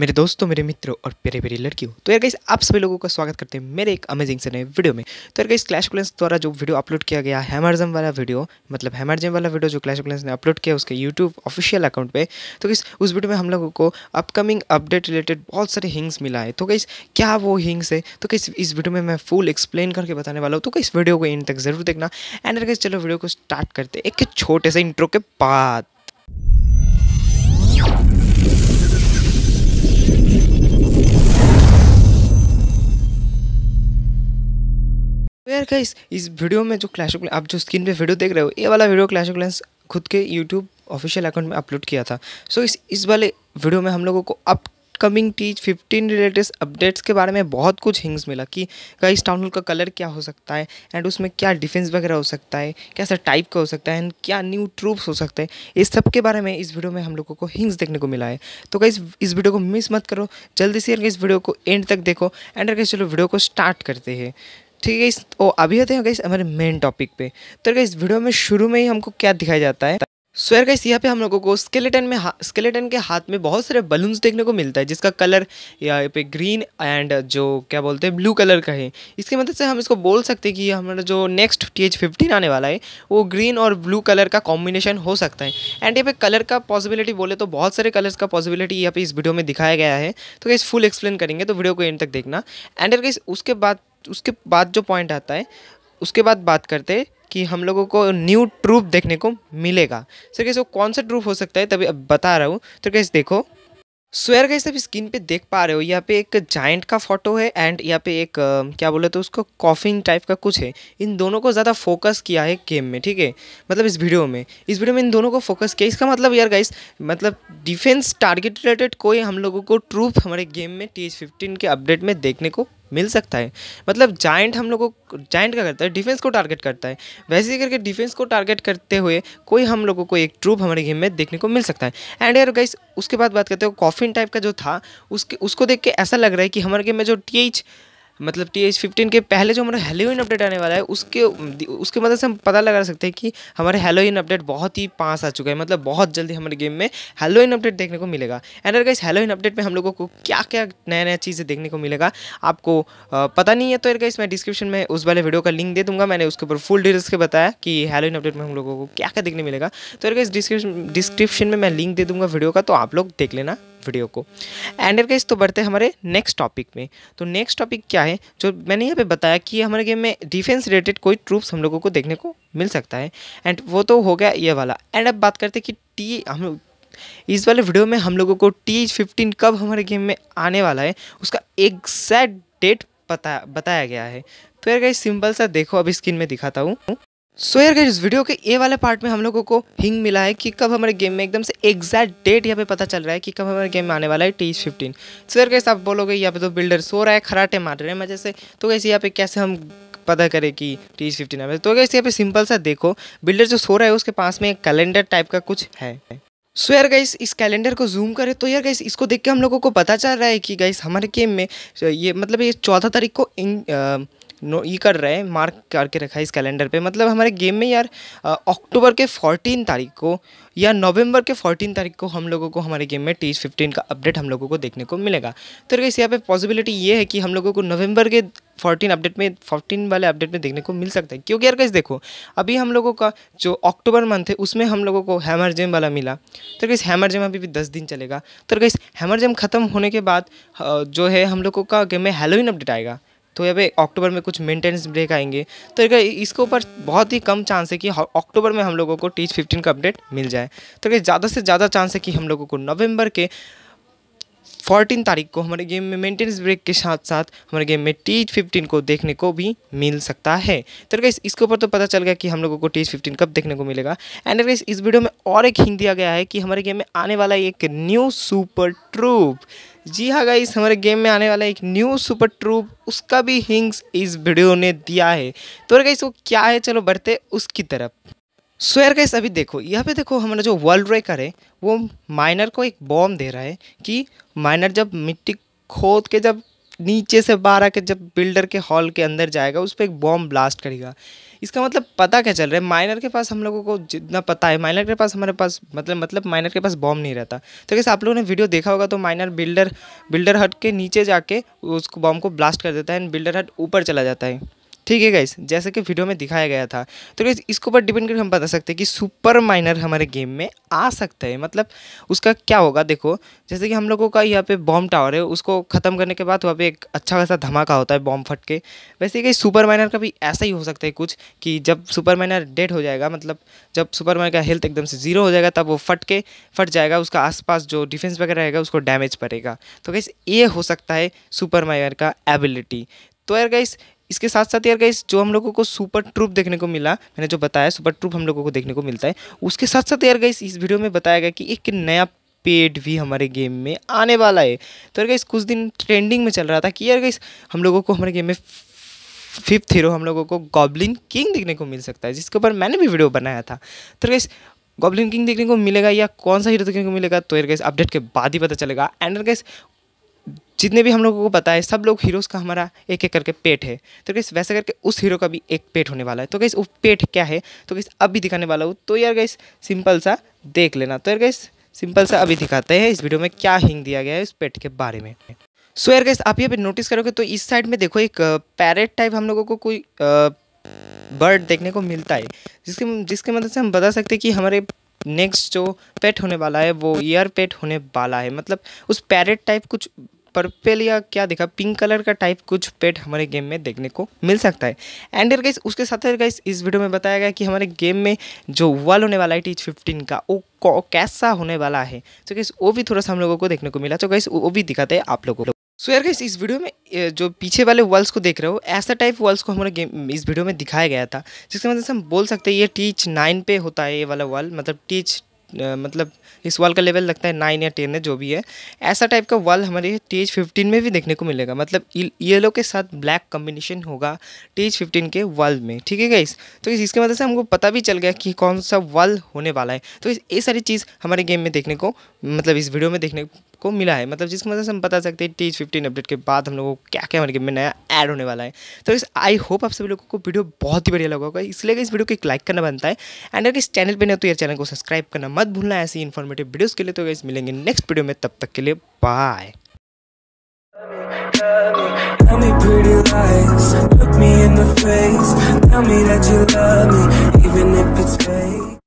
मेरे दोस्तों मेरे मित्रों और प्यारे प्यारी लड़कियों तो यार गाइस आप सभी लोगों का स्वागत करते हैं मेरे एक अमेजिंग से नए वीडियो में तो यार गाइस क्लैश क्लेंस द्वारा जो वीडियो अपलोड किया गया हैमरजम वाला वीडियो मतलब हैमरजम वाला वीडियो जो क्लैश क्लेंस ने अपलोड किया उसके यूट्यूब ऑफिशियल अकाउंट पे तो गाइस उस वीडियो में हम लोगों को अपकमिंग अपडेट रिलेटेड बहुत सारे हिंग्स मिला है तो गाइस क्या वो हिंग्स है तो गाइस इस वीडियो में मैं फुल एक्सप्लेन करके बताने वाला हूँ तो इस वीडियो को इन तक जरूर देखना एंड गाइस चलो वीडियो को स्टार्ट करते एक छोटे से इंट्रो के बाद गाइस इस वीडियो में जो क्लैश ऑफ आप जो स्क्रीन पे वीडियो देख रहे हो ये वाला वीडियो क्लैश ऑफ क्लैंस खुद के यूट्यूब ऑफिशियल अकाउंट में अपलोड किया था सो so, इस इस वाले वीडियो में हम लोगों को अप अपकमिंग टीच फिफ्टीन रिलेटेस्ट अपडेट्स के बारे में बहुत कुछ हिंग्स मिला कि गाइस टाउन हॉल का कलर क्या हो सकता है एंड उसमें क्या डिफेंस वगैरह हो सकता है कैसा टाइप का हो सकता है एंड क्या न्यू ट्रूप्स हो सकते हैं इस सब के बारे में इस वीडियो में हम लोगों को हिंग्स देखने को मिला है तो गाइस इस वीडियो को मिस मत करो जल्दी से इस वीडियो को एंड तक देखो एंड अगर चलो वीडियो को स्टार्ट करते हैं ठीक है इस अभी होते हैं गई हमारे मेन टॉपिक पे तो इस वीडियो में शुरू में ही हमको क्या दिखाया जाता है स्वेयर गाइस यहाँ पे हम लोगों को स्केलेटन में हा, स्केलेटन के हाथ में बहुत सारे बलून्स देखने को मिलता है जिसका कलर यहाँ पे ग्रीन एंड जो क्या बोलते हैं ब्लू कलर का है इसकी मदद मतलब से हम इसको बोल सकते हैं कि हमारा जो नेक्स्ट टी एच फिफ्टीन आने वाला है वो ग्रीन और ब्लू कलर का कॉम्बिनेशन हो सकता है एंड यहाँ पे कलर का पॉसिबिलिटी बोले तो बहुत सारे कलर्स का पॉसिबिलिटी यहाँ पे इस वीडियो में दिखाया गया है तो गाइस फुल एक्सप्लेन करेंगे तो वीडियो को एंड तक देखना एंड अगर उसके बाद उसके बाद जो पॉइंट आता है उसके बाद बात करते हैं कि हम लोगों को न्यू ट्रूप देखने को मिलेगा सर कैसे वो कौन सा ट्रूप हो सकता है तभी अब बता रहा हूँ तो कैसे देखो स्वेयर गाइस आप स्क्रीन पे देख पा रहे हो यहाँ पे एक जाइंट का फोटो है एंड यहाँ पे एक क्या बोले तो उसको कॉफिन टाइप का कुछ है इन दोनों को ज़्यादा फोकस किया है गेम में ठीक है मतलब इस वीडियो में इस वीडियो में इन दोनों को फोकस किया इसका मतलब यार गाइस मतलब डिफेंस टारगेट रिलेटेड कोई हम लोगों को ट्रूप हमारे गेम में टी एच फिफ्टीन के अपडेट में देखने को मिल सकता है मतलब जाइंट हम लोगों को जाइंट क्या करता है डिफेंस को टारगेट करता है वैसे ही करके डिफेंस को टारगेट करते हुए कोई हम लोगों को एक ट्रूप हमारे गेम में देखने को मिल सकता है एंड यार गाइस उसके बाद बात करते हो कॉफिन टाइप का जो था उसके उसको देख के ऐसा लग रहा है कि हमारे गेम में जो टी एच मतलब टी एच फिफ्टीन के पहले जो हमारा हेलोइन अपडेट आने वाला है उसके उसके मदद से हम पता लगा सकते हैं कि हमारे हेलोइन अपडेट बहुत ही पास आ चुका है मतलब बहुत जल्दी हमारे गेम में हेलोइन अपडेट देखने को मिलेगा एंड अगर इस हेलोइन अपडेट में हम लोगों को क्या क्या नया नया चीज़ें देखने को मिलेगा आपको पता नहीं है तो अगर मैं डिस्क्रिप्शन में उस वाले वीडियो का लिंक दे दूंगा मैंने उसके ऊपर फुल डिटेल्स के बताया कि हेलोइन अपडेट में हम लोगों को क्या क्या देखने मिलेगा तो अगर इस डिस्क्रिप्शन में मैं लिंक दे दूंगा वीडियो का तो आप लोग देख लेना वीडियो को एंड एयर तो बढ़ते हमारे नेक्स्ट टॉपिक में तो नेक्स्ट टॉपिक क्या है जो मैंने यहाँ पे बताया कि हमारे गेम में डिफेंस रिलेटेड कोई ट्रूप्स हम लोगों को देखने को मिल सकता है एंड वो तो हो गया ये वाला एंड अब बात करते हैं कि टी हम इस वाले वीडियो में हम लोगों को टी फिफ्टीन कब हमारे गेम में आने वाला है उसका एग्जैक्ट डेट बताया गया है तो यार गाइस सिंपल सा देखो अब स्क्रीन में दिखाता हूँ सो यार इस वीडियो के ए वाले पार्ट में हम लोगों को हिंग मिला है कि कब हमारे गेम में एकदम से एग्जैक्ट डेट यहाँ पे पता चल रहा है कि कब हमारे गेम में आने वाला है टी फिफ्टीन सो यार कैसे आप बोलोगे यहाँ पे तो बिल्डर सो रहा है खराटे मार रहे हैं मजे से तो कैसे यहाँ पे कैसे हम पता करें कि टी फिफ्टीन है तो कैसे यहाँ पे सिंपल सा देखो बिल्डर जो सो रहा है उसके पास में एक कैलेंडर टाइप का कुछ है सो so, यार गाइस इस कैलेंडर को जूम करें तो यार गाइस इसको देख के हम लोगों को पता चल रहा है कि गाइस हमारे गेम में ये मतलब ये चौदह तारीख को इन, आ, नो ये कर रहे हैं मार्क करके रखा है इस कैलेंडर पे मतलब हमारे गेम में यार अक्टूबर के 14 तारीख को या नवंबर के 14 तारीख को हम लोगों को हमारे गेम में टी फिफ्टीन का अपडेट हम लोगों को देखने को मिलेगा तो इस यहाँ पे पॉसिबिलिटी ये है कि हम लोगों को नवंबर के 14 अपडेट में 14 वाले अपडेट में देखने को मिल सकता है क्योंकि यार कैसे देखो अभी हम लोगों का जो अक्टूबर मंथ है उसमें हम लोगों को हैमर जेम वाला मिला तो कैसे हैमर जेम अभी भी दस दिन चलेगा तो कैसे हैमर जेम ख़त्म होने के बाद जो है हम लोगों का गेम में हेलोइन अपडेट आएगा तो यहाँ पे अक्टूबर में कुछ मेंटेनेंस ब्रेक आएंगे तो एक इसके ऊपर बहुत ही कम चांस है कि अक्टूबर में हम लोगों को टीच फिफ्टीन का अपडेट मिल जाए तो ज़्यादा से ज़्यादा चांस है कि हम लोगों को नवंबर के 14 तारीख को हमारे गेम में मेंटेनेंस ब्रेक के साथ साथ हमारे गेम में टी फिफ्टीन को देखने को भी मिल सकता है तो गैस इसके ऊपर तो पता चल गया कि हम लोगों को टी फिफ्टीन कब देखने को मिलेगा एंड गैस इस वीडियो में और एक हिंट दिया गया है कि हमारे गेम में आने वाला एक न्यू सुपर ट्रूप जी हाँ गाइस हमारे गेम में आने वाला एक न्यू सुपर ट्रूप उसका भी हिंग्स इस वीडियो ने दिया है तो गाइस वो क्या है चलो बढ़ते उसकी तरफ स्वेयर गैस अभी देखो यहाँ पे देखो हमारा जो वर्ल्ड रेकर है वो माइनर को एक बॉम्ब दे रहा है कि माइनर जब मिट्टी खोद के जब नीचे से बाहर आके जब बिल्डर के हॉल के अंदर जाएगा उस पर एक बॉम्ब ब्लास्ट करेगा इसका मतलब पता क्या चल रहा है माइनर के पास हम लोगों को जितना पता है माइनर के पास हमारे पास मतलब मतलब माइनर के पास बॉम्ब नहीं रहता तो कैसे आप लोगों ने वीडियो देखा होगा तो माइनर बिल्डर बिल्डर हट के नीचे जाके उसको बॉम्ब को ब्लास्ट कर देता है एंड बिल्डर हट ऊपर चला जाता है ठीक है गाइस जैसे कि वीडियो में दिखाया गया था तो गाइस इसके ऊपर डिपेंड करके हम बता सकते हैं कि सुपर माइनर हमारे गेम में आ सकता है मतलब उसका क्या होगा देखो जैसे कि हम लोगों का यहाँ पे बॉम्ब टावर है उसको ख़त्म करने के बाद वहाँ पे एक अच्छा खासा धमाका होता है बॉम्ब फट के वैसे कहीं सुपर माइनर का भी ऐसा ही हो सकता है कुछ कि जब सुपर माइनर डेड हो जाएगा मतलब जब सुपर माइनर का हेल्थ एकदम से ज़ीरो हो जाएगा तब वो फट के फट जाएगा उसका आसपास जो डिफेंस वगैरह रहेगा उसको डैमेज पड़ेगा तो गाइस ये हो सकता है सुपर माइनर का एबिलिटी तो यार गाइस इसके साथ साथ यार गाइस जो हम लोगों को सुपर ट्रूप देखने को मिला मैंने जो बताया सुपर ट्रूप हम लोगों को देखने को मिलता है उसके साथ साथ यार गाइस इस वीडियो में बताया गया कि एक नया पेड भी हमारे गेम में आने वाला है तो यार गाइस कुछ दिन ट्रेंडिंग में चल रहा था कि यार गाइस हम लोगों को हमारे गेम में फिफ्थ हीरो हम लोगों को गॉबलिन किंग देखने को मिल सकता है जिसके ऊपर मैंने भी वीडियो बनाया था तो गाइस गॉबलिन किंग देखने को मिलेगा या कौन सा हीरो देखने को मिलेगा तो यार गाइस अपडेट के बाद ही पता चलेगा एंड गाइस जितने भी हम लोगों को पता है सब लोग हीरोज़ का हमारा एक एक करके पेट है तो गैस वैसे करके उस हीरो का भी एक पेट होने वाला है तो गैस वो पेट क्या है तो गैस अब भी दिखाने वाला हूँ तो यार गैस सिंपल सा देख लेना तो यार गैस सिंपल सा अभी दिखाते हैं इस वीडियो में क्या हिंग दिया गया है इस पेट के बारे में सो यार गैस आप यहाँ पे नोटिस करोगे तो इस साइड में देखो एक पैरेट टाइप हम लोगों को कोई बर्ड देखने को मिलता है जिसके जिसके मदद से हम बता सकते हैं कि हमारे नेक्स्ट जो पेट होने वाला है वो ईयर पेट होने वाला है मतलब उस पैरेट टाइप कुछ पर्पल या क्या देखा पिंक कलर का टाइप कुछ पेट हमारे गेम में देखने को मिल सकता है एंड गाइस उसके साथ ही गाइस इस वीडियो में बताया गया कि हमारे गेम में जो वॉल होने वाला है टी फिफ्टीन का वो कैसा होने वाला है तो गाइस वो भी थोड़ा सा हम लोगों को देखने को मिला तो गाइस वो भी दिखाते हैं आप लोगों को सो यार गाइस इस वीडियो में जो पीछे वाले वॉल्स को देख रहे हो ऐसा टाइप वॉल्स को हमारे गेम इस वीडियो में दिखाया गया था जिसके मतलब हम बोल सकते हैं ये टीच नाइन पे होता है ये वाला वॉल मतलब टीच मतलब इस वॉल का लेवल लगता है नाइन या टेन है जो भी है ऐसा टाइप का वॉल हमारे टेज फिफ्टीन में भी देखने को मिलेगा मतलब येलो के साथ ब्लैक कम्बिनेशन होगा टेज फिफ्टीन के वॉल में ठीक है गाइस तो इसके मदद से हमको पता भी चल गया कि कौन सा वॉल होने वाला है तो ये सारी चीज़ हमारे गेम में देखने को मतलब इस वीडियो में देखने को मिला है मतलब जिसकी मदद मतलब से हम बता सकते हैं टीज फिफ्टीन अपडेट के बाद हम लोगों को क्या क्या हमारे गेम में नया ऐड होने वाला है तो इस आई होप आप सभी लोगों को वीडियो बहुत ही बढ़िया लगा होगा इसलिए इस वीडियो को एक लाइक करना बनता है एंड अगर इस चैनल पर नहीं तो यार चैनल को सब्सक्राइब करना मत भूलना ऐसी इन्फॉर्मेटिव वीडियोज़ के लिए तो इस मिलेंगे नेक्स्ट वीडियो में तब तक के लिए bye Tell me pretty lies, look me in the face Tell me that you love me, even if it's fake